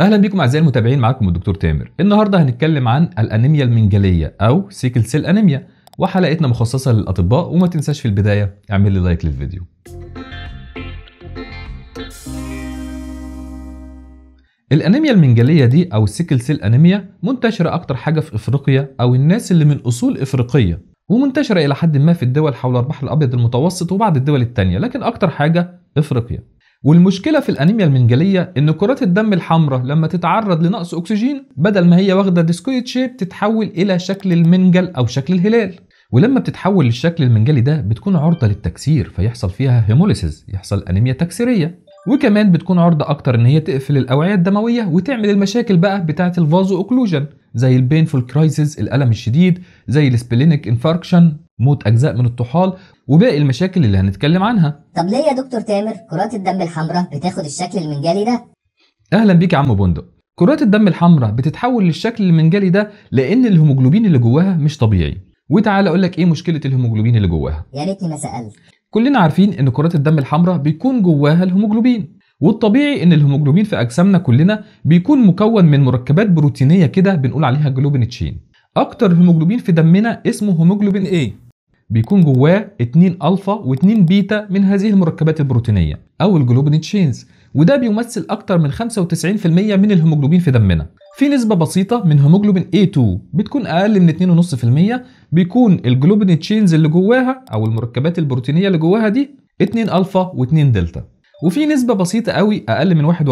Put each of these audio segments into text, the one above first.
اهلا بيكم اعزائي المتابعين معاكم الدكتور تامر النهارده هنتكلم عن الانيميا المنجليه او سيكل سيل انيميا وحلقتنا مخصصه للاطباء وما تنساش في البدايه اعمل لي لايك للفيديو الانيميا المنجليه دي او سيكل سيل انيميا منتشره اكتر حاجه في افريقيا او الناس اللي من اصول افريقيه ومنتشره الى حد ما في الدول حول البحر الابيض المتوسط وبعض الدول التانية لكن اكتر حاجه افريقيا والمشكلة في الأنيميا المنجلية إن كرات الدم الحمراء لما تتعرض لنقص أكسجين بدل ما هي واخدة ديسكويت شيب تتحول إلى شكل المنجل أو شكل الهلال ولما بتتحول للشكل المنجلي ده بتكون عرضة للتكسير فيحصل فيها هيموليسيز يحصل أنيميا تكسيرية وكمان بتكون عرضة أكتر إن هي تقفل الأوعية الدموية وتعمل المشاكل بقى بتاعة الفازو أوكلوجن زي البينفول كرايسيس الألم الشديد زي السبلينيك انفاركشن موت أجزاء من الطحال وباقي المشاكل اللي هنتكلم عنها طب ليه يا دكتور تامر كرات الدم الحمراء بتاخد الشكل المنجلي ده اهلا بيك يا عم بندق كرات الدم الحمراء بتتحول للشكل المنجلي ده لان الهيموجلوبين اللي جواها مش طبيعي وتعالى اقول لك ايه مشكله الهيموجلوبين اللي جواها يا ريتني ما سالت كلنا عارفين ان كرات الدم الحمراء بيكون جواها الهيموجلوبين والطبيعي ان الهيموجلوبين في اجسامنا كلنا بيكون مكون من مركبات بروتينيه كده بنقول عليها جلوبين تشين اكتر هيموجلوبين في دمنا اسمه هيموجلوبين A بيكون جواه 2 الفا و2 بيتا من هذه المركبات البروتينيه او الجلوبين تشينز وده بيمثل اكتر من 95% من الهيموجلوبين في دمنا في نسبه بسيطه من هيموجلوبين A2 بتكون اقل من 2.5% بيكون الجلوبين تشينز اللي جواها او المركبات البروتينيه اللي جواها دي 2 الفا و2 دلتا وفي نسبة بسيطة قوي أقل من 1.4%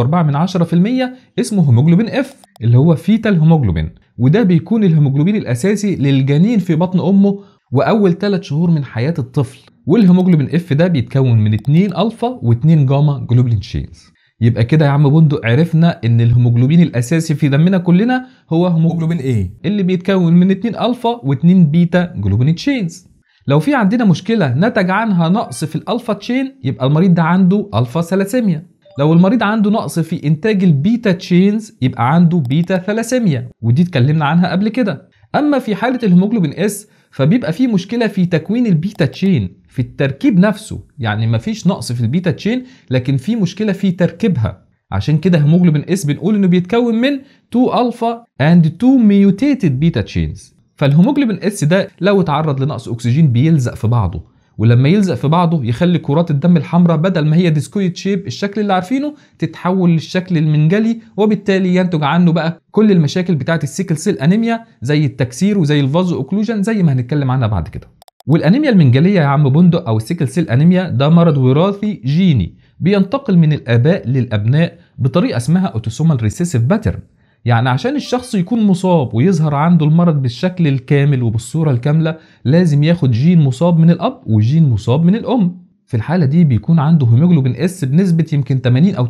اسمه هيموجلوبين F اللي هو فيتال هيموجلوبين وده بيكون الهيموجلوبين الأساسي للجنين في بطن أمه واول ثلاث شهور من حياه الطفل والهيموجلوبين اف ده بيتكون من 2 الفا و2 جاما جلوبلين شينز يبقى كده يا عم بندق عرفنا ان الهيموجلوبين الاساسي في دمنا كلنا هو هيموجلوبين ايه اللي بيتكون من 2 الفا و2 بيتا جلوبين تشينز لو في عندنا مشكله نتج عنها نقص في الالفا تشين يبقى المريض ده عنده الفا ثلاسيميا لو المريض عنده نقص في انتاج البيتا تشينز يبقى عنده بيتا ثلاسيميا ودي اتكلمنا عنها قبل كده اما في حاله الهيموجلوبين اس فبيبقى في مشكله في تكوين البيتا تشين في التركيب نفسه يعني مفيش نقص في البيتا تشين لكن في مشكله في تركيبها عشان كده هيموجلوبين اس بنقول انه بيتكون من 2 الفا اند 2 ميوتيتد بيتا تشينز فالهيموجلوبين اس ده لو اتعرض لنقص اكسجين بيلزق في بعضه ولما يلزق في بعضه يخلي كرات الدم الحمراء بدل ما هي ديسكويت شيب الشكل اللي عارفينه تتحول للشكل المنجلي وبالتالي ينتج عنه بقى كل المشاكل بتاعه السيكل سيل انيميا زي التكسير وزي الفازو اوكلوجن زي ما هنتكلم عنها بعد كده والانيميا المنجليه يا عم بندق او السيكل سيل انيميا ده مرض وراثي جيني بينتقل من الاباء للابناء بطريقه اسمها اوتوسومال ريسيسيف باترن يعني عشان الشخص يكون مصاب ويظهر عنده المرض بالشكل الكامل وبالصورة الكاملة لازم ياخد جين مصاب من الأب وجين مصاب من الأم في الحالة دي بيكون عنده هيموجلوبين اس بنسبة يمكن 80 أو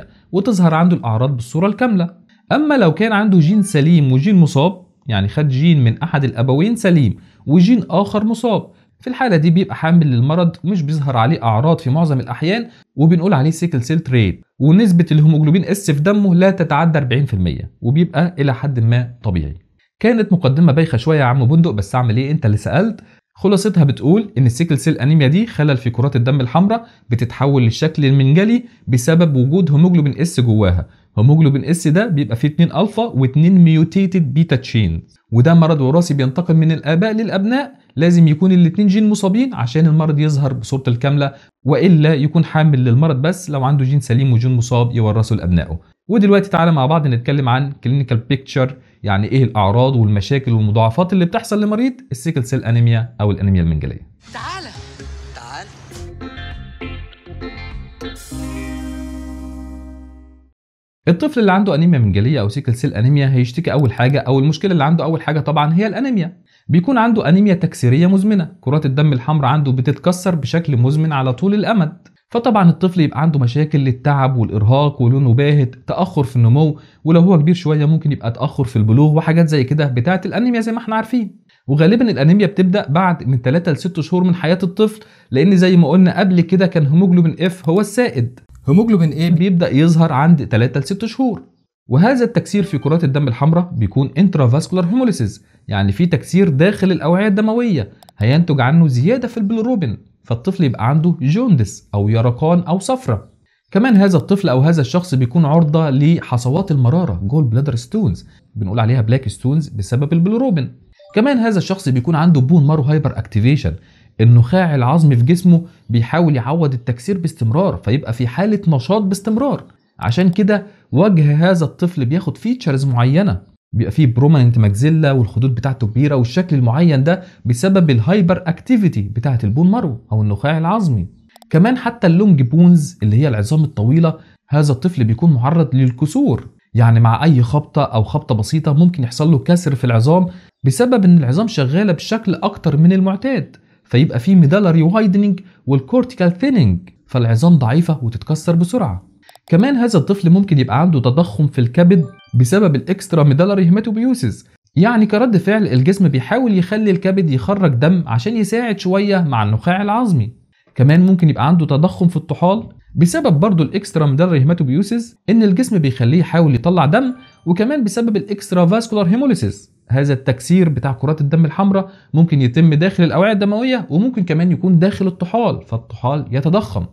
90% وتظهر عنده الأعراض بالصورة الكاملة أما لو كان عنده جين سليم وجين مصاب يعني خد جين من أحد الأبوين سليم وجين آخر مصاب في الحالة دي بيبقى حامل للمرض ومش بيظهر عليه أعراض في معظم الأحيان وبنقول عليه سيكل سيل تريد ونسبة الهيموجلوبين اس في دمه لا تتعدى 40% وبيبقى إلى حد ما طبيعي. كانت مقدمة بايخة شوية يا عم بندق بس أعمل إيه أنت اللي سألت خلاصتها بتقول ان السيكل سيل انيميا دي خلل في كرات الدم الحمراء بتتحول للشكل المنجلي بسبب وجود هيموجلوبين اس جواها هيموجلوبين اس ده بيبقى فيه 2 الفا و2 ميوتيتد بيتا تشين وده مرض وراثي بينتقل من الاباء للابناء لازم يكون الاثنين جين مصابين عشان المرض يظهر بصورته الكامله والا يكون حامل للمرض بس لو عنده جين سليم وجين مصاب يورثه لابنائه ودلوقتي تعالى مع بعض نتكلم عن كلينيكال بيكتشر يعني ايه الاعراض والمشاكل والمضاعفات اللي بتحصل لمريض السيكل سيل انيميا او الانيميا المنجليه تعالى تعالى الطفل اللي عنده انيميا من جلية او سيكل سيل انيميا هيشتكي اول حاجه او المشكله اللي عنده اول حاجه طبعا هي الانيميا بيكون عنده انيميا تكسيريه مزمنه كرات الدم الحمراء عنده بتتكسر بشكل مزمن على طول الامد فطبعا الطفل يبقى عنده مشاكل للتعب والارهاق ولونه باهت تاخر في النمو ولو هو كبير شويه ممكن يبقى تاخر في البلوغ وحاجات زي كده بتاعه الانيميا زي ما احنا عارفين وغالبا الانيميا بتبدا بعد من 3 ل 6 شهور من حياه الطفل لان زي ما قلنا قبل كده كان هيموجلوبين اف هو السائد هيموجلوبين A بيبدأ يظهر عند 3 ل 6 شهور وهذا التكسير في كرات الدم الحمراء بيكون انترافاسكولار هيموليسيس يعني في تكسير داخل الأوعية الدموية هينتج عنه زيادة في البلوروبين فالطفل يبقى عنده جوندس أو يرقان أو صفرة كمان هذا الطفل أو هذا الشخص بيكون عرضة لحصوات المرارة جول بلادر ستونز بنقول عليها بلاك ستونز بسبب البلوروبين كمان هذا الشخص بيكون عنده بون مارو هايبر اكتيفيشن النخاع العظمي في جسمه بيحاول يعوض التكسير باستمرار فيبقى في حاله نشاط باستمرار عشان كده وجه هذا الطفل بياخد فيتشرز معينه بيبقى فيه بروماننت ماجزيلا والخدود بتاعته كبيره والشكل المعين ده بسبب الهايبر اكتيفيتي بتاعه البون مارو او النخاع العظمي كمان حتى اللونج بونز اللي هي العظام الطويله هذا الطفل بيكون معرض للكسور يعني مع اي خبطه او خبطه بسيطه ممكن يحصل له كسر في العظام بسبب ان العظام شغاله بشكل اكتر من المعتاد فيبقى في ميدالري وايدنينج والكورتيكال ثيننج فالعظام ضعيفه وتتكسر بسرعه كمان هذا الطفل ممكن يبقى عنده تضخم في الكبد بسبب الاكسترا ميدالري هيماتوبيوسيس يعني كرد فعل الجسم بيحاول يخلي الكبد يخرج دم عشان يساعد شويه مع النخاع العظمي كمان ممكن يبقى عنده تضخم في الطحال بسبب برضه الاكسترا ميدالري هيماتوبيوسيس ان الجسم بيخليه يحاول يطلع دم وكمان بسبب الاكسترا فاسكولار هيموليسيس هذا التكسير بتاع كرات الدم الحمراء ممكن يتم داخل الاوعيه الدمويه وممكن كمان يكون داخل الطحال فالطحال يتضخم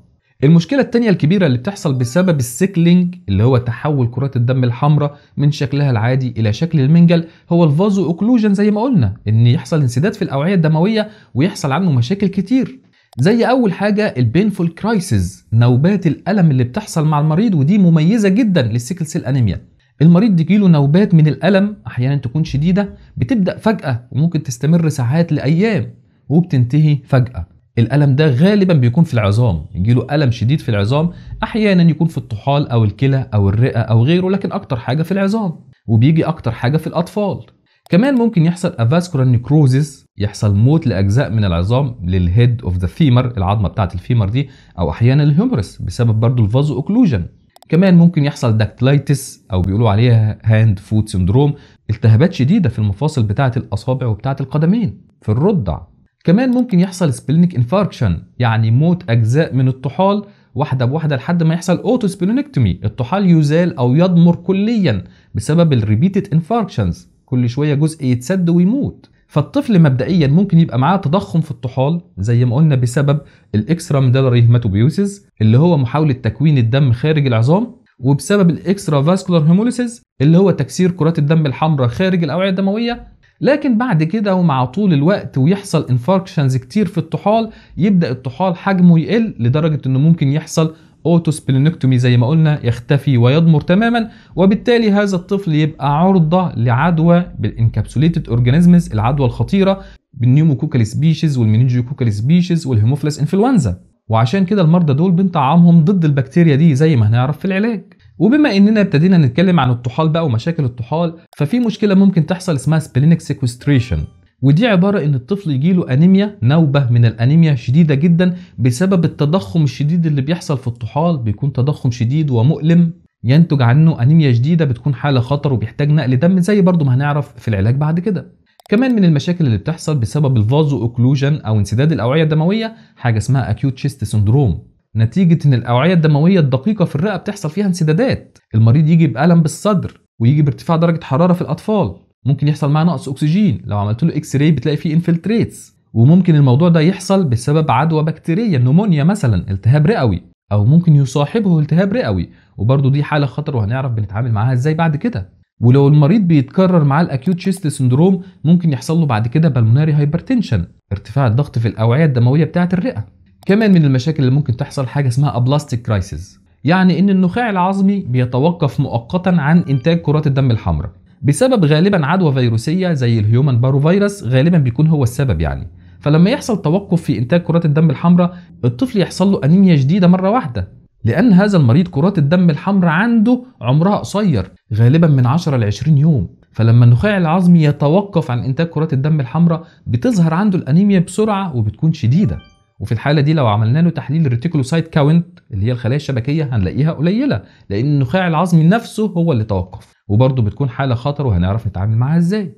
المشكلة الثانيه الكبيرة اللي بتحصل بسبب السيكلينج اللي هو تحول كرات الدم الحمراء من شكلها العادي إلى شكل المنجل هو الفازو اوكلوجن زي ما قلنا إن يحصل انسداد في الأوعية الدموية ويحصل عنه مشاكل كتير زي أول حاجة البينفول كرايسيس نوبات الألم اللي بتحصل مع المريض ودي مميزة جدا للسيكل سيل أنيميا المريض تجيله نوبات من الألم أحيانا تكون شديدة بتبدأ فجأة وممكن تستمر ساعات لأيام وبتنتهي فجأة الألم ده غالبا بيكون في العظام يجيله ألم شديد في العظام أحيانا يكون في الطحال أو الكلى أو الرئة أو غيره لكن أكتر حاجة في العظام وبيجي أكتر حاجة في الأطفال كمان ممكن يحصل افاسكولار نيكروزيس يحصل موت لاجزاء من العظام للهيد اوف ذا فيمر العظمه بتاعه الفيمر دي او احيانا الهيمرس بسبب برضه الفازو اوكلوجن كمان ممكن يحصل داكتلايتس او بيقولوا عليها هاند فوت سندروم التهابات شديده في المفاصل بتاعه الاصابع وبتاعه القدمين في الرضع كمان ممكن يحصل سبلينيك انفاركشن يعني موت اجزاء من الطحال واحده بواحده لحد ما يحصل اوتو سبلينكتومي الطحال يزال او يضمر كليا بسبب الريبيتد انفاركشنز كل شويه جزء يتسد ويموت فالطفل مبدئيا ممكن يبقى معاه تضخم في الطحال زي ما قلنا بسبب الاكسترا ميدالري هيماتوبيوسيس اللي هو محاوله تكوين الدم خارج العظام وبسبب الاكسترا فاسكولار هيموليسيس اللي هو تكسير كرات الدم الحمراء خارج الاوعيه الدمويه لكن بعد كده ومع طول الوقت ويحصل انفاركشنز كتير في الطحال يبدا الطحال حجمه يقل لدرجه انه ممكن يحصل اوتوسبلينكتومي زي ما قلنا يختفي ويضمر تماما وبالتالي هذا الطفل يبقى عرضة لعدوى بالانكابسوليتد اورجانيزمز العدوى الخطيرة بالنيوموكوكال سبيشيز والمنينجوكوكال سبيشيز والهيموفلاس انفلونزا وعشان كده المرضى دول بنطعمهم ضد البكتيريا دي زي ما هنعرف في العلاج وبما اننا ابتدينا نتكلم عن الطحال بقى ومشاكل الطحال ففي مشكله ممكن تحصل اسمها سبلينك سيكوستريشن ودي عبارة إن الطفل يجيله أنيميا نوبة من الأنيميا شديدة جدا بسبب التضخم الشديد اللي بيحصل في الطحال بيكون تضخم شديد ومؤلم ينتج عنه أنيميا شديدة بتكون حالة خطر وبيحتاج نقل دم زي برضه ما هنعرف في العلاج بعد كده كمان من المشاكل اللي بتحصل بسبب الفازو اوكلوجن او انسداد الاوعيه الدمويه حاجه اسمها اكيوت شيست سندروم نتيجه ان الاوعيه الدمويه الدقيقه في الرئه بتحصل فيها انسدادات المريض يجي بالم بالصدر ويجي بارتفاع درجه حراره في الاطفال ممكن يحصل معاه نقص اكسجين لو عملت له اكس راي بتلاقي فيه انفلتريتس وممكن الموضوع ده يحصل بسبب عدوى بكتيريه النمونيا مثلا التهاب رئوي او ممكن يصاحبه التهاب رئوي وبرده دي حاله خطر وهنعرف بنتعامل معاها ازاي بعد كده ولو المريض بيتكرر معاه الاكيوت شيست سندروم ممكن يحصل له بعد كده بالموناري هايبرتنشن ارتفاع الضغط في الاوعيه الدمويه بتاعه الرئه كمان من المشاكل اللي ممكن تحصل حاجه اسمها ابلاستيك كرايسيس يعني ان النخاع العظمي بيتوقف مؤقتا عن انتاج كرات الدم الحمراء بسبب غالبا عدوى فيروسيه زي الهيومن بارو فيروس غالبا بيكون هو السبب يعني فلما يحصل توقف في انتاج كرات الدم الحمراء الطفل يحصل له انيميا شديده مره واحده لأن هذا المريض كرات الدم الحمراء عنده عمرها قصير غالبا من 10 ل 20 يوم فلما النخاع العظمي يتوقف عن إنتاج كرات الدم الحمراء بتظهر عنده الأنيميا بسرعة وبتكون شديدة وفي الحاله دي لو عملنا له تحليل الريتيكولوسايت كاونت اللي هي الخلايا الشبكيه هنلاقيها قليله لان النخاع العظمي نفسه هو اللي توقف وبرضه بتكون حاله خطر وهنعرف نتعامل معاها ازاي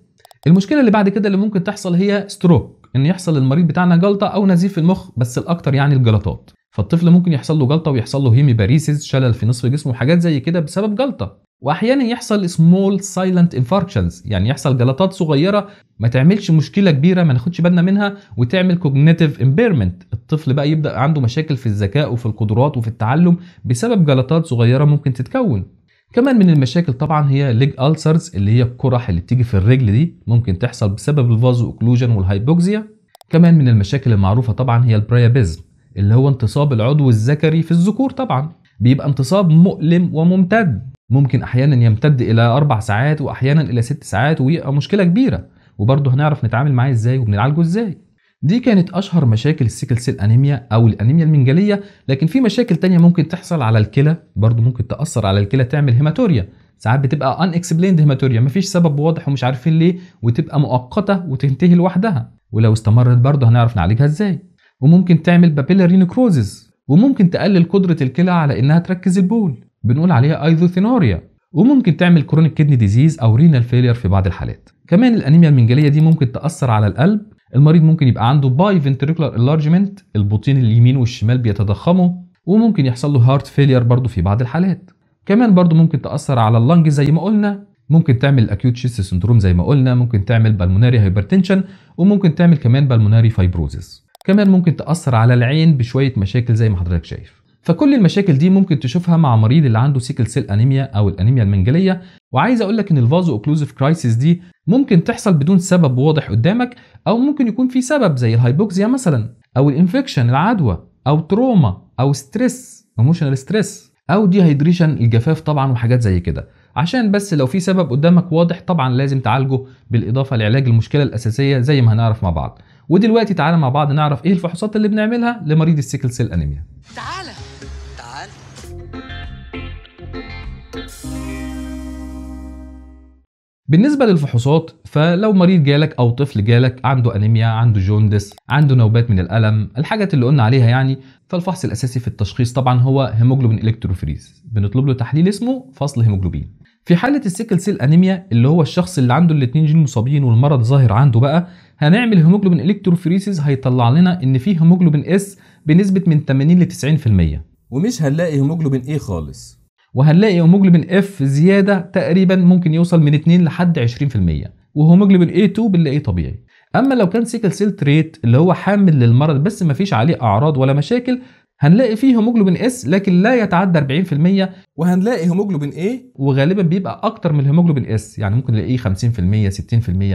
المشكله اللي بعد كده اللي ممكن تحصل هي ستروك ان يحصل للمريض بتاعنا جلطه او نزيف في المخ بس الاكتر يعني الجلطات فالطفل ممكن يحصل له جلطه ويحصل له هيمي باريسز شلل في نصف جسمه وحاجات زي كده بسبب جلطه واحيانا يحصل سمول سايلنت انفاركشنز يعني يحصل جلطات صغيره ما تعملش مشكله كبيره ما ناخدش بالنا منها وتعمل كوجنيتيف امبيرمنت الطفل بقى يبدا عنده مشاكل في الذكاء وفي القدرات وفي التعلم بسبب جلطات صغيره ممكن تتكون كمان من المشاكل طبعا هي ليج ألسرز اللي هي القرح اللي بتيجي في الرجل دي ممكن تحصل بسبب الفازو اوكلوجن والهايبوكسيا كمان من المشاكل المعروفه طبعا هي البريابيزم اللي هو انتصاب العضو الذكري في الذكور طبعا بيبقى انتصاب مؤلم وممتد ممكن احيانا يمتد الى اربع ساعات واحيانا الى ست ساعات ويبقى مشكله كبيره وبرضه هنعرف نتعامل معاه ازاي وبنعالجه ازاي دي كانت اشهر مشاكل السيكل سيل انيميا او الانيميا المنجليه لكن في مشاكل تانية ممكن تحصل على الكلى برضه ممكن تاثر على الكلى تعمل هيماتوريا ساعات بتبقى ان اكسبليند هيماتوريا مفيش سبب واضح ومش عارفين ليه وتبقى مؤقته وتنتهي لوحدها ولو استمرت برضه هنعرف نعالجها ازاي وممكن تعمل بابيلاري نكروزز وممكن تقلل قدره الكلى على انها تركز البول بنقول عليها ايزوثينوريا وممكن تعمل كرونيك كدني ديزيز او رينال فيلير في بعض الحالات كمان الانيميا المنجليه دي ممكن تاثر على القلب المريض ممكن يبقى عنده باي فنتريكولار انلارجمنت البطين اليمين والشمال بيتضخموا وممكن يحصل له هارت فيلير برضه في بعض الحالات كمان برضه ممكن تاثر على اللنج زي ما قلنا ممكن تعمل اكيوت شيست سندروم زي ما قلنا ممكن تعمل بالموناري هايبرتنشن وممكن تعمل كمان بالموناري فايبروزيس كمان ممكن تاثر على العين بشويه مشاكل زي ما حضرتك شايف فكل المشاكل دي ممكن تشوفها مع مريض اللي عنده سيكل سيل انيميا او الانيميا المنجليه وعايز اقول لك ان الفازو اوكلوزيف كرايسيس دي ممكن تحصل بدون سبب واضح قدامك او ممكن يكون في سبب زي الهايبوكسيا مثلا او الانفكشن العدوى او تروما او ستريس ايموشنال ستريس او دي هيدريشن الجفاف طبعا وحاجات زي كده عشان بس لو في سبب قدامك واضح طبعا لازم تعالجه بالاضافه لعلاج المشكله الاساسيه زي ما هنعرف مع بعض ودلوقتي تعالى مع بعض نعرف ايه الفحوصات اللي بنعملها لمريض السيكل سيل انيميا تعالى بالنسبة للفحوصات فلو مريض جالك أو طفل جالك عنده أنيميا عنده جوندس عنده نوبات من الألم الحاجات اللي قلنا عليها يعني فالفحص الأساسي في التشخيص طبعا هو هيموجلوبين إلكتروفريز بنطلب له تحليل اسمه فصل هيموجلوبين في حالة السيكل سيل أنيميا اللي هو الشخص اللي عنده الاتنين جين مصابين والمرض ظاهر عنده بقى هنعمل هيموجلوبين الكتروفريز هيطلع لنا إن فيه هيموجلوبين إس بنسبة من 80 ل 90% ومش هنلاقي هيموجلوبين إيه خالص وهنلاقي هيموجلوبين اف زياده تقريبا ممكن يوصل من 2 لحد 20% وهيموجلوبين اي 2 بنلاقيه طبيعي اما لو كان سيكل سيل تريت اللي هو حامل للمرض بس مفيش عليه اعراض ولا مشاكل هنلاقي فيه هيموجلوبين اس لكن لا يتعدى 40% وهنلاقي هيموجلوبين ايه وغالبا بيبقى اكتر من الهيموجلوبين اس يعني ممكن نلاقيه 50%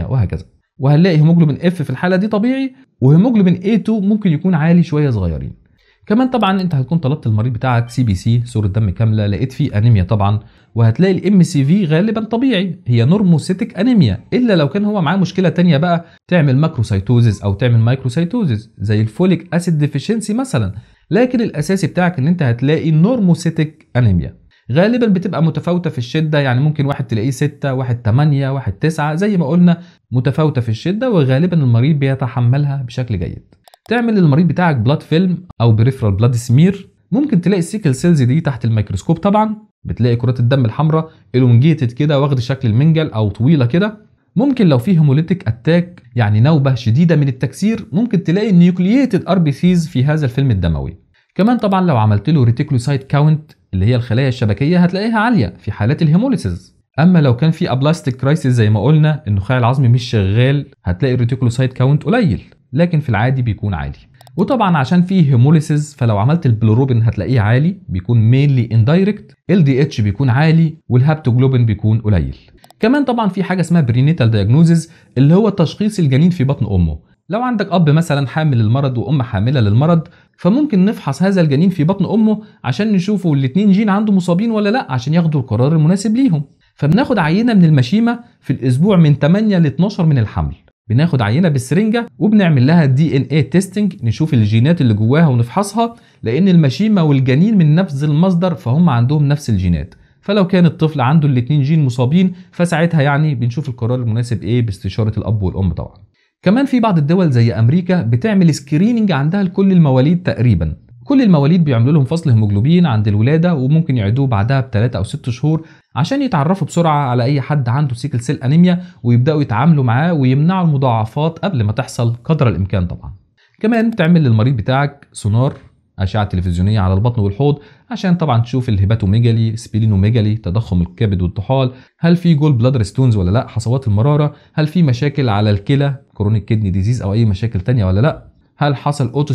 60% وهكذا وهنلاقي هيموجلوبين اف في الحاله دي طبيعي وهيموجلوبين اي 2 ممكن يكون عالي شويه صغيرين كمان طبعا انت هتكون طلبت المريض بتاعك سي بي سي صوره دم كامله لقيت فيه انيميا طبعا وهتلاقي الام سي في غالبا طبيعي هي نورموسيتك انيميا الا لو كان هو معاه مشكله تانية بقى تعمل ماكروسايتوزيس او تعمل مايكروسايتوزيس زي الفوليك اسيد ديفيشنسي مثلا لكن الاساسي بتاعك ان انت هتلاقي نورموسيتك انيميا غالبا بتبقى متفاوتة في الشدة يعني ممكن واحد تلاقيه 6 واحد 8 واحد 9 زي ما قلنا متفاوتة في الشدة وغالبا المريض بيتحملها بشكل جيد تعمل للمريض بتاعك بلاد فيلم او بريفرال بلاد سمير ممكن تلاقي السيكل سيلز دي تحت الميكروسكوب طبعا بتلاقي كرات الدم الحمراء الونجيتد كده واخد شكل المنجل او طويله كده ممكن لو في هيموليتيك اتاك يعني نوبه شديده من التكسير ممكن تلاقي النيوكليتد ار بي سيز في هذا الفيلم الدموي كمان طبعا لو عملت له ريتيكلوسايت كاونت اللي هي الخلايا الشبكيه هتلاقيها عاليه في حالات الهيموليسيز اما لو كان في ابلاستيك كرايسيس زي ما قلنا النخاع العظمي مش شغال هتلاقي الريتيكلوسايت كاونت قليل لكن في العادي بيكون عالي وطبعا عشان فيه هيموليسيز فلو عملت البلوروبين هتلاقيه عالي بيكون مينلي اندايركت ال دي اتش بيكون عالي والهابتوجلوبين بيكون قليل كمان طبعا في حاجه اسمها برينيتال دايجنوزز اللي هو تشخيص الجنين في بطن امه لو عندك اب مثلا حامل للمرض وام حامله للمرض فممكن نفحص هذا الجنين في بطن امه عشان نشوفه الاثنين جين عنده مصابين ولا لا عشان ياخدوا القرار المناسب ليهم فبناخد عينه من المشيمه في الاسبوع من 8 ل 12 من الحمل بناخد عينه بالسرنجه وبنعمل لها دي ان اي تيستنج نشوف الجينات اللي جواها ونفحصها لان المشيمه والجنين من نفس المصدر فهم عندهم نفس الجينات فلو كان الطفل عنده الاثنين جين مصابين فساعتها يعني بنشوف القرار المناسب ايه باستشاره الاب والام طبعا كمان في بعض الدول زي امريكا بتعمل سكريننج عندها لكل المواليد تقريبا كل المواليد بيعملوا لهم فصل هيموجلوبين عند الولاده وممكن يعيدوه بعدها بثلاثة او ست شهور عشان يتعرفوا بسرعه على اي حد عنده سيكل سيل انيميا ويبداوا يتعاملوا معاه ويمنعوا المضاعفات قبل ما تحصل قدر الامكان طبعا كمان تعمل للمريض بتاعك سونار أشعة تلفزيونية على البطن والحوض عشان طبعا تشوف الهيباتوميجالي سبلينوميجالي تضخم الكبد والطحال هل في جول بلادر ستونز ولا لا حصوات المرارة هل في مشاكل على الكلى كرونيك كيدني ديزيز أو أي مشاكل تانية ولا لا هل حصل اوتو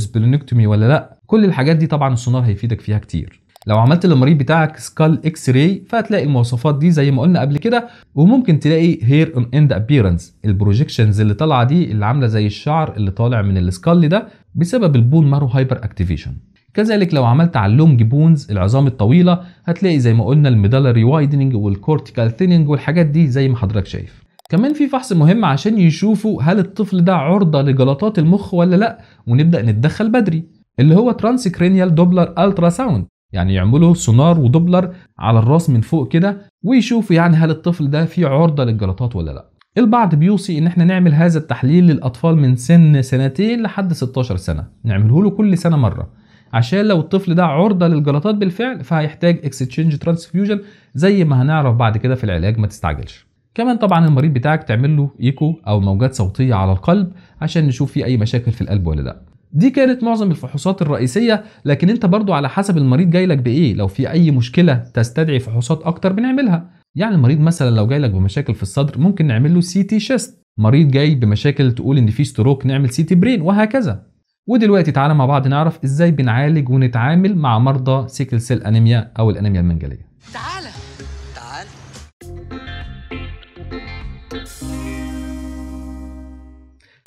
ولا لا كل الحاجات دي طبعا السونار هيفيدك فيها كتير لو عملت للمريض بتاعك سكال اكس راي فهتلاقي المواصفات دي زي ما قلنا قبل كده وممكن تلاقي هير اون اند ابييرنس البروجكشنز اللي طالعه دي اللي عامله زي الشعر اللي طالع من السكال ده بسبب البون مارو هايبر اكتيفيشن كذلك لو عملت على اللونج بونز العظام الطويله هتلاقي زي ما قلنا الميدالري وايدنج والكورتيكال ثيننج والحاجات دي زي ما حضرتك شايف كمان في فحص مهم عشان يشوفوا هل الطفل ده عرضه لجلطات المخ ولا لا ونبدا نتدخل بدري اللي هو ترانسكرينيال دوبلر الترا ساوند يعني يعملوا سونار ودوبلر على الراس من فوق كده ويشوفوا يعني هل الطفل ده فيه عرضه للجلطات ولا لا البعض بيوصي ان احنا نعمل هذا التحليل للاطفال من سن سنتين لحد 16 سنه نعمله له كل سنه مره عشان لو الطفل ده عرضه للجلطات بالفعل فهيحتاج اكستشينج ترانسفيوجن زي ما هنعرف بعد كده في العلاج ما تستعجلش كمان طبعا المريض بتاعك تعمل له ايكو او موجات صوتيه على القلب عشان نشوف فيه اي مشاكل في القلب ولا لا دي كانت معظم الفحوصات الرئيسية لكن انت برضو على حسب المريض جايلك بإيه لو في أي مشكلة تستدعي فحوصات أكتر بنعملها يعني المريض مثلا لو جايلك بمشاكل في الصدر ممكن نعمل له سي تي شيست مريض جاي بمشاكل تقول ان في ستروك نعمل سي تي برين وهكذا ودلوقتي تعالى مع بعض نعرف ازاي بنعالج ونتعامل مع مرضى سيكل سيل انيميا او الانيميا المنجليه تعالى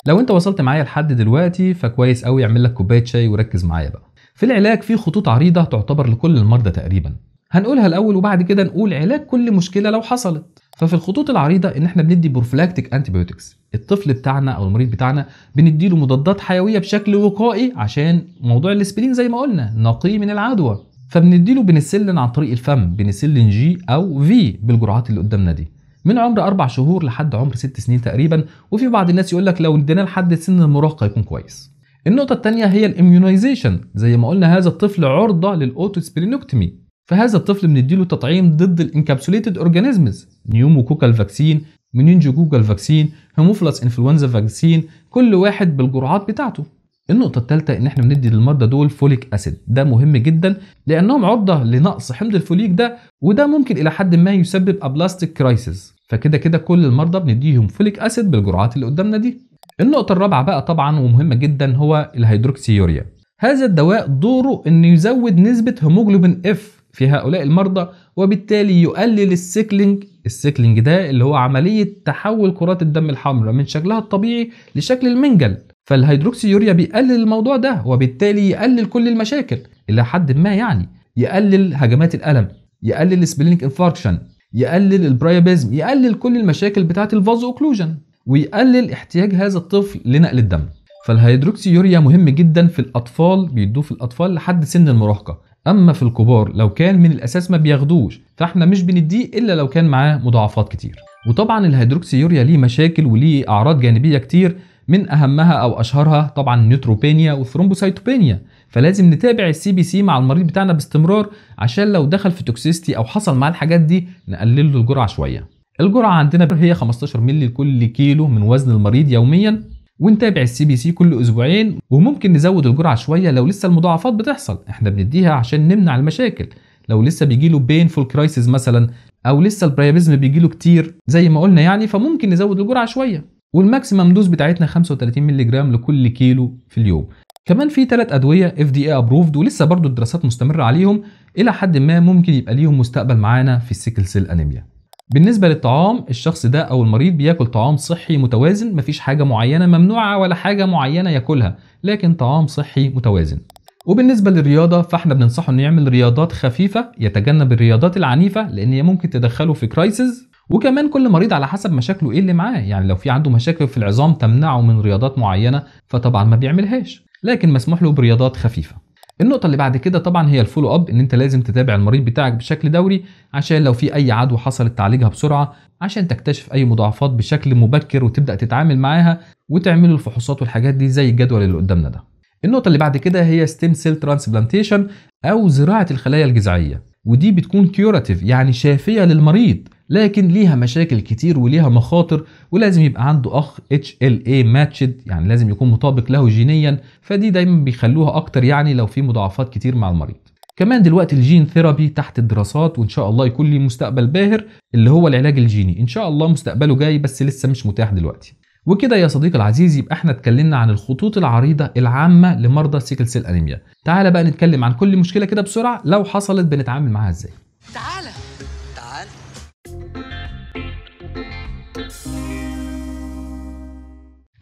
لو انت وصلت معايا لحد دلوقتي فكويس قوي اعمل لك كوبايه شاي وركز معايا بقى في العلاج في خطوط عريضه تعتبر لكل المرضى تقريبا هنقولها الاول وبعد كده نقول علاج كل مشكله لو حصلت ففي الخطوط العريضه ان احنا بندي بروفلاكتيك انتيبيوتكس الطفل بتاعنا او المريض بتاعنا بنديله مضادات حيويه بشكل وقائي عشان موضوع الاسبرين زي ما قلنا نقي من العدوى فبنديله بنسلين عن طريق الفم بنسلين جي او في بالجرعات اللي قدامنا دي من عمر أربع شهور لحد عمر ست سنين تقريبا وفي بعض الناس يقول لك لو اديناه لحد سن المراهقة يكون كويس النقطة الثانية هي الاميونايزيشن زي ما قلنا هذا الطفل عرضة للأوتوسبرينوكتمي فهذا الطفل بنديله تطعيم ضد الانكابسوليتد اورجانيزمز نيوموكوكال فاكسين منينجوكوكال فاكسين هيموفلس انفلونزا فاكسين كل واحد بالجرعات بتاعته النقطة الثالثة إن إحنا بندي للمرضى دول فوليك أسيد، ده مهم جدا لأنهم عرضة لنقص حمض الفوليك ده وده ممكن إلى حد ما يسبب أبلاستيك كرايسيس، فكده كده كل المرضى بنديهم فوليك اسيد بالجرعات اللي قدامنا دي النقطه الرابعه بقى طبعا ومهمه جدا هو الهيدروكسيوريا هذا الدواء دوره انه يزود نسبه هيموجلوبين اف في هؤلاء المرضى وبالتالي يقلل السيكلينج السيكلينج ده اللي هو عمليه تحول كرات الدم الحمراء من شكلها الطبيعي لشكل المنجل فالهيدروكسيوريا بيقلل الموضوع ده وبالتالي يقلل كل المشاكل الى حد ما يعني يقلل هجمات الالم يقلل سبلينك انفاركشن يقلل البرايابيزم يقلل كل المشاكل بتاعه الفاز اوكلوجن ويقلل احتياج هذا الطفل لنقل الدم فالهيدروكسيوريا مهم جدا في الاطفال بيدوه في الاطفال لحد سن المراهقه اما في الكبار لو كان من الاساس ما بياخدوش فاحنا مش بنديه الا لو كان معاه مضاعفات كتير وطبعا الهيدروكسيوريا ليه مشاكل وليه اعراض جانبيه كتير من اهمها او اشهرها طبعا النيوتروبينيا والثرومبوسايتوبينيا فلازم نتابع السي بي سي مع المريض بتاعنا باستمرار عشان لو دخل في توكسيستي او حصل معاه الحاجات دي نقلل له الجرعه شويه الجرعه عندنا هي 15 مللي لكل كيلو من وزن المريض يوميا ونتابع السي بي سي كل اسبوعين وممكن نزود الجرعه شويه لو لسه المضاعفات بتحصل احنا بنديها عشان نمنع المشاكل لو لسه بيجي له بين فول كرايسيس مثلا او لسه البريابيزم بيجي له كتير زي ما قلنا يعني فممكن نزود الجرعه شويه والماكسيمم دوز بتاعتنا 35 مللي جرام لكل كيلو في اليوم كمان في ثلاث ادويه اف دي اي ابروفد ولسه برضو الدراسات مستمره عليهم الى حد ما ممكن يبقى ليهم مستقبل معانا في السيكل سيل انيميا بالنسبة للطعام الشخص ده أو المريض بياكل طعام صحي متوازن مفيش حاجة معينة ممنوعة ولا حاجة معينة ياكلها لكن طعام صحي متوازن وبالنسبة للرياضة فاحنا بننصحه انه يعمل رياضات خفيفة يتجنب الرياضات العنيفة لان هي ممكن تدخله في كرايسز وكمان كل مريض على حسب مشاكله ايه اللي معاه يعني لو في عنده مشاكل في العظام تمنعه من رياضات معينه فطبعا ما بيعملهاش لكن مسموح له برياضات خفيفه النقطة اللي بعد كده طبعا هي الفولو اب ان انت لازم تتابع المريض بتاعك بشكل دوري عشان لو في اي عدوى حصلت تعالجها بسرعة عشان تكتشف اي مضاعفات بشكل مبكر وتبدا تتعامل معاها وتعمل الفحوصات والحاجات دي زي الجدول اللي قدامنا ده. النقطة اللي بعد كده هي ستيم سيل ترانسبلانتيشن او زراعة الخلايا الجذعية ودي بتكون كيوراتيف يعني شافية للمريض لكن ليها مشاكل كتير وليها مخاطر ولازم يبقى عنده اخ اتش ال اي ماتشد يعني لازم يكون مطابق له جينيا فدي دايما بيخلوها اكتر يعني لو في مضاعفات كتير مع المريض كمان دلوقتي الجين ثيرابي تحت الدراسات وان شاء الله يكون لي مستقبل باهر اللي هو العلاج الجيني ان شاء الله مستقبله جاي بس لسه مش متاح دلوقتي وكده يا صديقي العزيز يبقى احنا اتكلمنا عن الخطوط العريضه العامه لمرضى سيكل سيل انيميا تعالى بقى نتكلم عن كل مشكله كده بسرعه لو حصلت بنتعامل معاها ازاي تعالى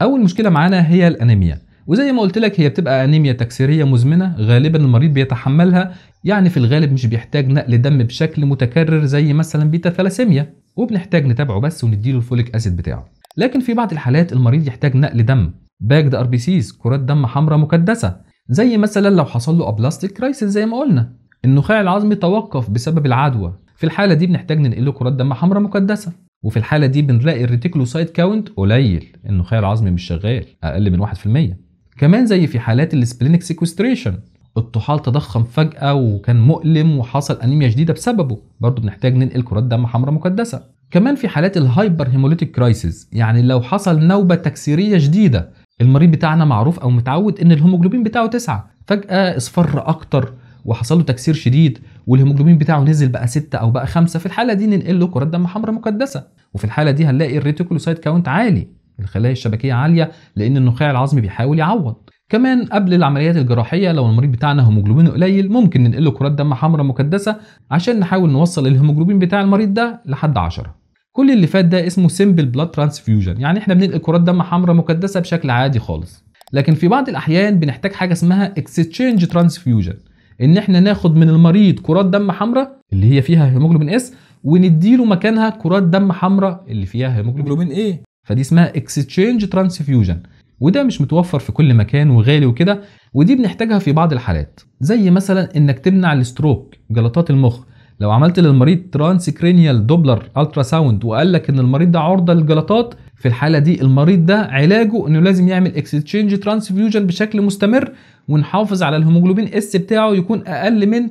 اول مشكله معانا هي الانيميا وزي ما قلت لك هي بتبقى انيميا تكسيريه مزمنه غالبا المريض بيتحملها يعني في الغالب مش بيحتاج نقل دم بشكل متكرر زي مثلا بيتا ثلاسيميا وبنحتاج نتابعه بس ونديله الفوليك اسيد بتاعه لكن في بعض الحالات المريض يحتاج نقل دم باك ار بي سيز كرات دم حمراء مكدسه زي مثلا لو حصل له ابلاستيك كرايسيس زي ما قلنا النخاع العظمي توقف بسبب العدوى في الحاله دي بنحتاج ننقل له كرات دم حمراء مكدسه وفي الحاله دي بنلاقي الريتيكولوسايت كاونت قليل النخاع العظمي مش شغال اقل من 1% كمان زي في حالات السبلينك سيكوستريشن الطحال تضخم فجأة وكان مؤلم وحصل أنيميا شديدة بسببه برضه بنحتاج ننقل كرات دم حمراء مكدسة كمان في حالات الهايبر هيموليتيك كرايسيس يعني لو حصل نوبة تكسيرية شديدة المريض بتاعنا معروف أو متعود إن الهيموجلوبين بتاعه 9 فجأة اصفر أكتر وحصل له تكسير شديد والهيموجلوبين بتاعه نزل بقى 6 او بقى 5 في الحاله دي ننقل له كرات دم حمراء مكدسه وفي الحاله دي هنلاقي الريتيكولوسايت كاونت عالي الخلايا الشبكيه عاليه لان النخاع العظمي بيحاول يعوض كمان قبل العمليات الجراحيه لو المريض بتاعنا هيموجلوبينه قليل ممكن ننقل له كرات دم حمراء مكدسه عشان نحاول نوصل الهيموجلوبين بتاع المريض ده لحد 10 كل اللي فات ده اسمه سيمبل بلاد ترانسفيوجن يعني احنا بننقل كرات دم حمراء مكدسه بشكل عادي خالص لكن في بعض الاحيان بنحتاج حاجه اسمها اكستشينج ترانسفيوجن ان احنا ناخد من المريض كرات دم حمراء اللي هي فيها هيموجلوبين اس ونديله مكانها كرات دم حمراء اللي فيها هيموجلوبين ايه فدي اسمها اكسشينج ترانسفيوجن وده مش متوفر في كل مكان وغالي وكده ودي بنحتاجها في بعض الحالات زي مثلا انك تمنع الستروك جلطات المخ لو عملت للمريض ترانس كرينيال دوبلر الترا ساوند وقال لك ان المريض ده عرضه للجلطات في الحاله دي المريض ده علاجه انه لازم يعمل اكستشينج ترانسفيوجن بشكل مستمر ونحافظ على الهيموجلوبين اس بتاعه يكون اقل من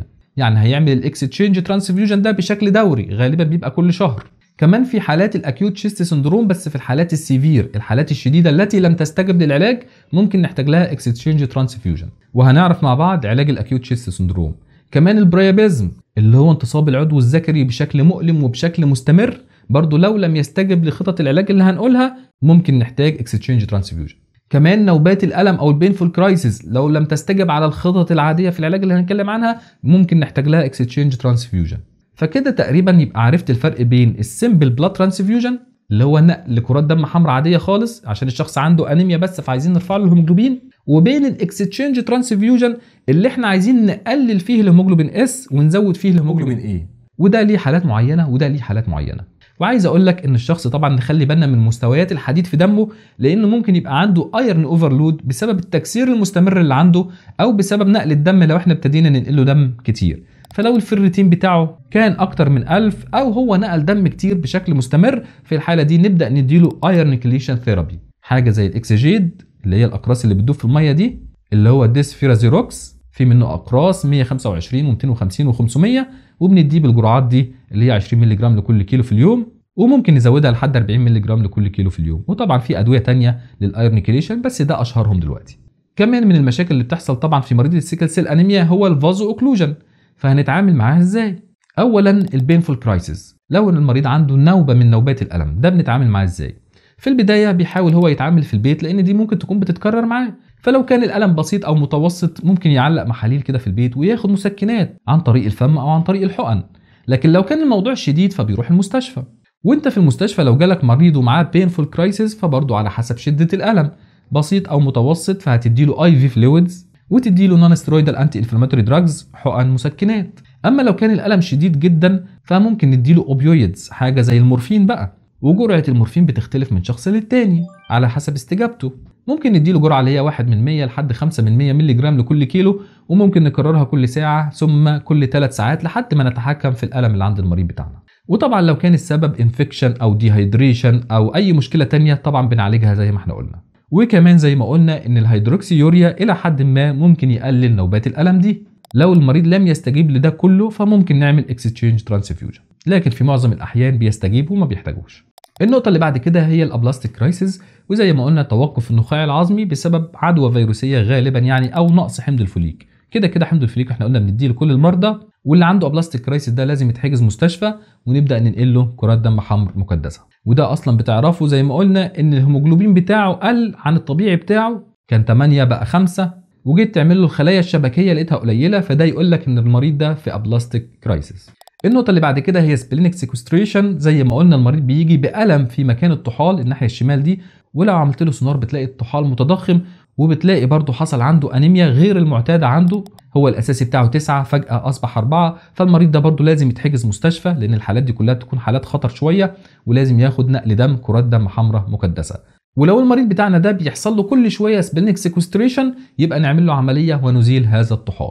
30% يعني هيعمل الاكستشينج ترانسفيوجن ده بشكل دوري غالبا بيبقى كل شهر كمان في حالات الاكيوت تشيست سندروم بس في الحالات السيفير الحالات الشديده التي لم تستجب للعلاج ممكن نحتاج لها اكستشينج ترانسفيوجن وهنعرف مع بعض علاج الاكيوت تشيست سندروم كمان البريابيزم اللي هو انتصاب العضو الذكري بشكل مؤلم وبشكل مستمر برضو لو لم يستجب لخطط العلاج اللي هنقولها ممكن نحتاج اكستشينج ترانسفيوجن كمان نوبات الالم او البينفول كرايسيس لو لم تستجب على الخطط العاديه في العلاج اللي هنتكلم عنها ممكن نحتاج لها اكستشينج ترانسفيوجن فكده تقريبا يبقى عرفت الفرق بين السمبل بلاد ترانسفيوجن اللي هو نقل كرات دم حمراء عاديه خالص عشان الشخص عنده انيميا بس فعايزين نرفع له الهيموجلوبين وبين الاكستشينج ترانسفيوجن اللي احنا عايزين نقلل فيه الهيموجلوبين اس ونزود فيه الهيموجلوبين ايه وده ليه حالات معينه وده ليه حالات معينه وعايز اقول لك ان الشخص طبعا نخلي بالنا من مستويات الحديد في دمه لانه ممكن يبقى عنده ايرن اوفرلود بسبب التكسير المستمر اللي عنده او بسبب نقل الدم لو احنا ابتدينا ننقل له دم كتير فلو الفرتين بتاعه كان اكتر من 1000 او هو نقل دم كتير بشكل مستمر في الحاله دي نبدا نديله ايرن كليشن ثيرابي حاجه زي الاكسجيد اللي هي الاقراص اللي بتدوب في الميه دي اللي هو ديسفيرازيروكس في منه اقراص 125 و250 و500 وبنديه بالجرعات دي اللي هي 20 مللي جرام لكل كيلو في اليوم وممكن نزودها لحد 40 مللي جرام لكل كيلو في اليوم وطبعا في ادويه ثانيه للايرن كريشن بس ده اشهرهم دلوقتي كمان من المشاكل اللي بتحصل طبعا في مريض السيكل سيل انيميا هو الفازو اوكلوجن فهنتعامل معاها ازاي اولا البينفول كرايسيس لو ان المريض عنده نوبه من نوبات الالم ده بنتعامل معاه ازاي في البدايه بيحاول هو يتعامل في البيت لان دي ممكن تكون بتتكرر معاه فلو كان الالم بسيط او متوسط ممكن يعلق محاليل كده في البيت وياخد مسكنات عن طريق الفم او عن طريق الحقن لكن لو كان الموضوع شديد فبيروح المستشفى وانت في المستشفى لو جالك مريض ومعاه بينفول كرايسيس فبرضه على حسب شده الالم بسيط او متوسط فهتديله اي في فلويدز وتديله نون سترويدال انتي انفلاماتوري دراجز حقن مسكنات اما لو كان الالم شديد جدا فممكن نديله اوبيويدز حاجه زي المورفين بقى وجرعة المورفين بتختلف من شخص للتاني على حسب استجابته ممكن نديله جرعة اللي هي 1 من 100 لحد 5 من 100 مللي جرام لكل كيلو وممكن نكررها كل ساعة ثم كل 3 ساعات لحد ما نتحكم في الألم اللي عند المريض بتاعنا وطبعا لو كان السبب انفكشن او ديهايدريشن او اي مشكله تانية طبعا بنعالجها زي ما احنا قلنا وكمان زي ما قلنا ان الهيدروكسيوريا الى حد ما ممكن يقلل نوبات الالم دي لو المريض لم يستجيب لده كله فممكن نعمل اكستشينج ترانسفيوجن لكن في معظم الاحيان بيستجيب وما بيحتاجوش النقطة اللي بعد كده هي الأبلاستيك كرايسيس وزي ما قلنا توقف النخاع العظمي بسبب عدوى فيروسية غالبا يعني أو نقص حمض الفوليك كده كده حمض الفوليك احنا قلنا بنديه لكل المرضى واللي عنده أبلاستيك كرايسيس ده لازم يتحجز مستشفى ونبدأ ننقل له كرات دم حمر مكدسة وده أصلا بتعرفه زي ما قلنا إن الهيموجلوبين بتاعه قل عن الطبيعي بتاعه كان 8 بقى 5 وجيت تعمل له الخلايا الشبكيه لقيتها قليله فده يقول لك ان المريض ده في ابلاستيك كرايسيس النقطه اللي بعد كده هي سبلينك سيكوستريشن زي ما قلنا المريض بيجي بالم في مكان الطحال الناحيه الشمال دي ولو عملت له سونار بتلاقي الطحال متضخم وبتلاقي برضه حصل عنده انيميا غير المعتاده عنده هو الاساسي بتاعه تسعة فجاه اصبح أربعة فالمريض ده برضه لازم يتحجز مستشفى لان الحالات دي كلها تكون حالات خطر شويه ولازم ياخد نقل دم كرات دم حمراء مكدسه ولو المريض بتاعنا ده بيحصل له كل شويه سبلينك سيكوستريشن يبقى نعمل له عمليه ونزيل هذا الطحال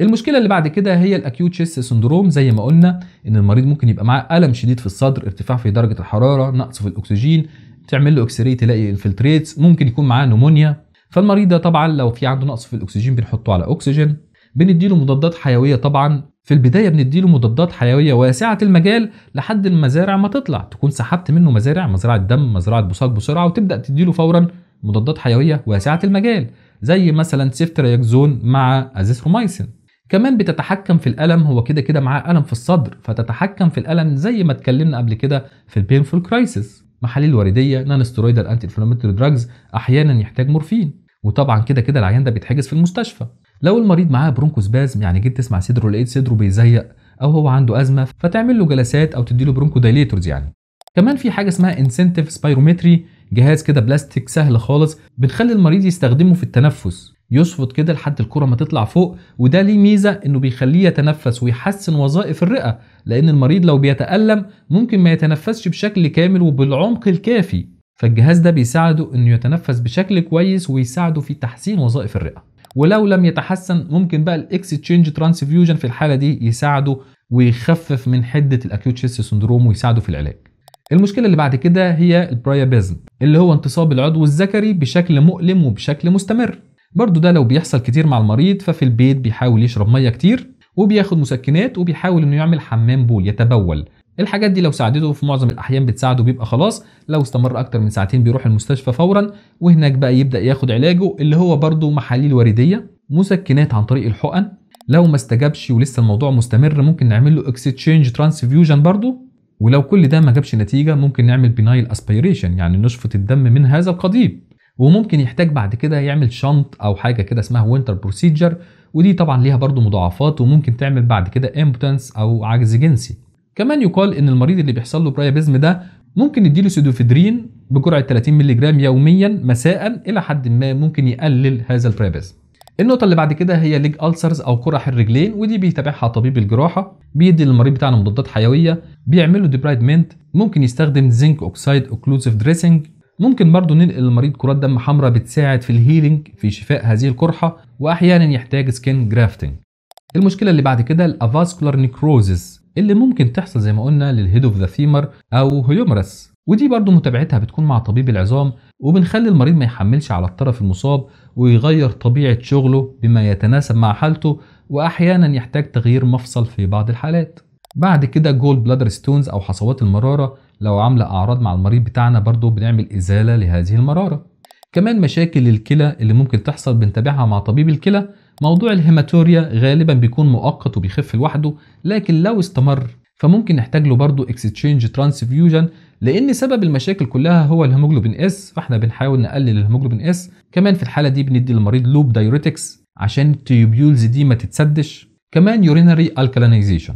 المشكله اللي بعد كده هي الاكيوت تشيست سندروم زي ما قلنا ان المريض ممكن يبقى معاه الم شديد في الصدر ارتفاع في درجه الحراره نقص في الاكسجين تعمل له اكس راي تلاقي انفلتريتس ممكن يكون معاه نمونيا فالمريض ده طبعا لو في عنده نقص في الاكسجين بنحطه على اكسجين بنديله مضادات حيويه طبعا في البدايه بنديله مضادات حيويه واسعه المجال لحد المزارع ما تطلع تكون سحبت منه مزارع مزرعه دم مزرعه بصاق بسرعه وتبدا تديله فورا مضادات حيويه واسعه المجال زي مثلا سيفترياكزون مع ازيثرومايسين كمان بتتحكم في الالم هو كده كده معاه الم في الصدر فتتحكم في الالم زي ما اتكلمنا قبل كده في البينفول كرايسيس محاليل ورديه نان سترويدال انتي انفلاماتوري دراجز احيانا يحتاج مورفين وطبعا كده كده العيان ده بيتحجز في المستشفى لو المريض معاه برونكوسبازم يعني جيت تسمع صدره لقيت صدره بيزيق او هو عنده ازمه فتعمل له جلسات او له برونكو دايليترز يعني كمان في حاجه اسمها انسنتيف سبايرومتري جهاز كده بلاستيك سهل خالص بتخلي المريض يستخدمه في التنفس يصفط كده لحد الكره ما تطلع فوق وده ليه ميزه انه بيخليه يتنفس ويحسن وظائف الرئه لان المريض لو بيتالم ممكن ما يتنفسش بشكل كامل وبالعمق الكافي فالجهاز ده بيساعده انه يتنفس بشكل كويس ويساعده في تحسين وظائف الرئه ولو لم يتحسن ممكن بقى الاكس تشينج ترانسفيوجن في الحاله دي يساعده ويخفف من حده الاكيوت شيست سندروم ويساعده في العلاج المشكله اللي بعد كده هي البرايابيزم اللي هو انتصاب العضو الذكري بشكل مؤلم وبشكل مستمر برضو ده لو بيحصل كتير مع المريض ففي البيت بيحاول يشرب ميه كتير وبياخد مسكنات وبيحاول انه يعمل حمام بول يتبول الحاجات دي لو ساعدته في معظم الاحيان بتساعده بيبقى خلاص لو استمر اكتر من ساعتين بيروح المستشفى فورا وهناك بقى يبدا ياخد علاجه اللي هو برضه محاليل وريديه مسكنات عن طريق الحقن لو ما استجابش ولسه الموضوع مستمر ممكن نعمل له اكستشينج ترانسفيوجن برضه ولو كل ده ما جابش نتيجه ممكن نعمل بنايل اسبيريشن يعني نشفط الدم من هذا القضيب وممكن يحتاج بعد كده يعمل شنط او حاجه كده اسمها وينتر بروسيجر ودي طبعا ليها برضو مضاعفات وممكن تعمل بعد كده امبوتنس او عجز جنسي كمان يقال ان المريض اللي بيحصل له برايابيزم ده ممكن يديله سيدوفيدرين بجرعه 30 ملغ يوميا مساء الى حد ما ممكن يقلل هذا البرايابيزم النقطة اللي بعد كده هي ليج ألسرز أو قرح الرجلين ودي بيتابعها طبيب الجراحة بيدي للمريض بتاعنا مضادات حيوية بيعمله ديبرايدمنت ممكن يستخدم زنك أوكسيد أوكلوزيف دريسنج ممكن برضو ننقل المريض كرات دم حمراء بتساعد في الهيلينج في شفاء هذه القرحة وأحيانا يحتاج سكين جرافتنج المشكلة اللي بعد كده الافاسكولار نيكروزيس اللي ممكن تحصل زي ما قلنا للهيد اوف ذا ثيمر أو هيومرس ودي برضو متابعتها بتكون مع طبيب العظام وبنخلي المريض ما يحملش على الطرف المصاب ويغير طبيعة شغله بما يتناسب مع حالته وأحيانا يحتاج تغيير مفصل في بعض الحالات بعد كده جول بلادر ستونز او حصوات المراره لو عامله اعراض مع المريض بتاعنا برضه بنعمل ازاله لهذه المراره كمان مشاكل الكلى اللي ممكن تحصل بنتابعها مع طبيب الكلى موضوع الهيماتوريا غالبا بيكون مؤقت وبيخف لوحده لكن لو استمر فممكن نحتاج له برضه اكستشينج ترانسفيوجن لان سبب المشاكل كلها هو الهيموجلوبين اس فاحنا بنحاول نقلل الهيموجلوبين اس كمان في الحاله دي بندي للمريض لوب دايوريتكس عشان التيوبيولز دي ما تتسدش كمان يورينري الكالينيزيشن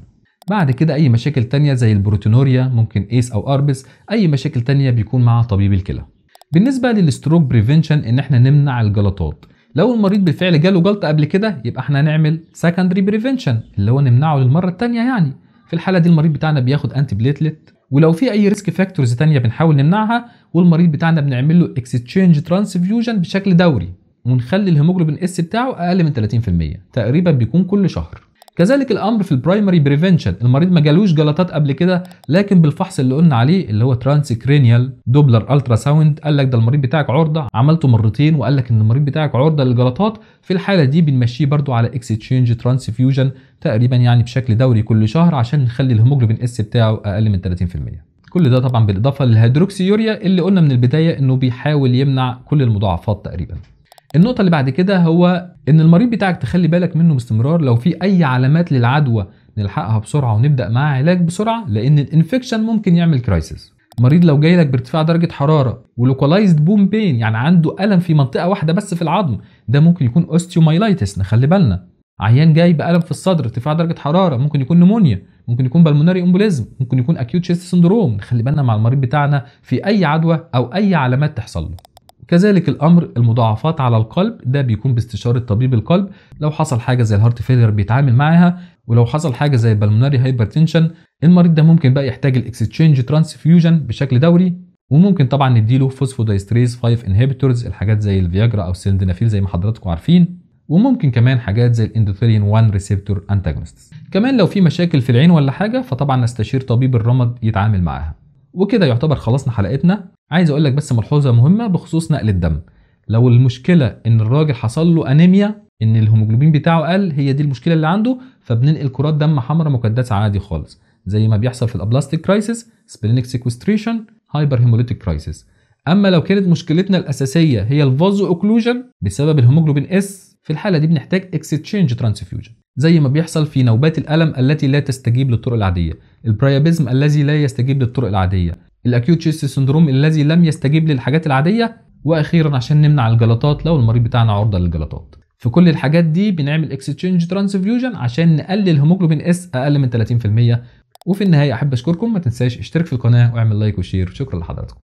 بعد كده اي مشاكل تانية زي البروتينوريا ممكن ايس او اربس اي مشاكل تانية بيكون مع طبيب الكلى بالنسبه للستروك بريفنشن ان احنا نمنع الجلطات لو المريض بالفعل جاله جلطه قبل كده يبقى احنا هنعمل سكندري بريفنشن اللي هو نمنعه للمره التانية يعني في الحاله دي المريض بتاعنا بياخد انتي بليتلت ولو في اي ريسك فاكتورز تانية بنحاول نمنعها والمريض بتاعنا بنعمل له اكستشينج ترانسفيوجن بشكل دوري ونخلي الهيموجلوبين اس بتاعه اقل من 30% تقريبا بيكون كل شهر كذلك الامر في البرايمري بريفنشن المريض ما جالوش جلطات قبل كده لكن بالفحص اللي قلنا عليه اللي هو ترانسكرينيال دوبلر الترا ساوند قال لك ده المريض بتاعك عرضه عملته مرتين وقال لك ان المريض بتاعك عرضه للجلطات في الحاله دي بنمشيه برده على اكستشينج ترانسفيوجن تقريبا يعني بشكل دوري كل شهر عشان نخلي الهيموجلوبين اس بتاعه اقل من 30% كل ده طبعا بالاضافه للهيدروكسيوريا اللي قلنا من البدايه انه بيحاول يمنع كل المضاعفات تقريبا النقطه اللي بعد كده هو ان المريض بتاعك تخلي بالك منه باستمرار لو في اي علامات للعدوى نلحقها بسرعه ونبدا معاه علاج بسرعه لان الانفكشن ممكن يعمل كرايسيس مريض لو جاي لك بارتفاع درجه حراره ولوكاليزد بوم بين يعني عنده الم في منطقه واحده بس في العظم ده ممكن يكون اوستيومايلايتس نخلي بالنا عيان جاي بالم في الصدر ارتفاع درجه حراره ممكن يكون نمونيا ممكن يكون بالموناري امبوليزم ممكن يكون اكيوت شيست سندروم نخلي بالنا مع المريض بتاعنا في اي عدوى او اي علامات تحصل له كذلك الامر المضاعفات على القلب ده بيكون باستشاره طبيب القلب لو حصل حاجه زي الهارت فيلر بيتعامل معاها ولو حصل حاجه زي البلموناري هايبرتنشن المريض ده ممكن بقى يحتاج الاكستشينج ترانسفيوجن بشكل دوري وممكن طبعا نديله فوسفودايستريز 5 انهبيتورز الحاجات زي الفياجرا او السيلدنافيل زي ما حضراتكم عارفين وممكن كمان حاجات زي الاندوثيلين 1 ريسبتور انتاجونست كمان لو في مشاكل في العين ولا حاجه فطبعا نستشير طبيب الرمد يتعامل معاها وكده يعتبر خلصنا حلقتنا عايز اقول لك بس ملحوظه مهمه بخصوص نقل الدم لو المشكله ان الراجل حصل له انيميا ان الهيموجلوبين بتاعه قل هي دي المشكله اللي عنده فبننقل كرات دم حمراء مكدسه عادي خالص زي ما بيحصل في الابلاستيك كرايسيس سبلينيك سيكوستريشن هايبر هيموليتيك كرايسيس اما لو كانت مشكلتنا الاساسيه هي الفازو اوكلوجن بسبب الهيموجلوبين اس في الحاله دي بنحتاج اكستشينج ترانسفيوجن زي ما بيحصل في نوبات الالم التي لا تستجيب للطرق العاديه البرايابيزم الذي لا يستجيب للطرق العاديه الاكيوت تشيست سندروم الذي لم يستجيب للحاجات العاديه واخيرا عشان نمنع الجلطات لو المريض بتاعنا عرضه للجلطات في كل الحاجات دي بنعمل اكستشينج ترانسفيوجن عشان نقلل هيموجلوبين اس اقل من 30% وفي النهايه احب اشكركم ما تنساش اشترك في القناه واعمل لايك وشير شكرا لحضراتكم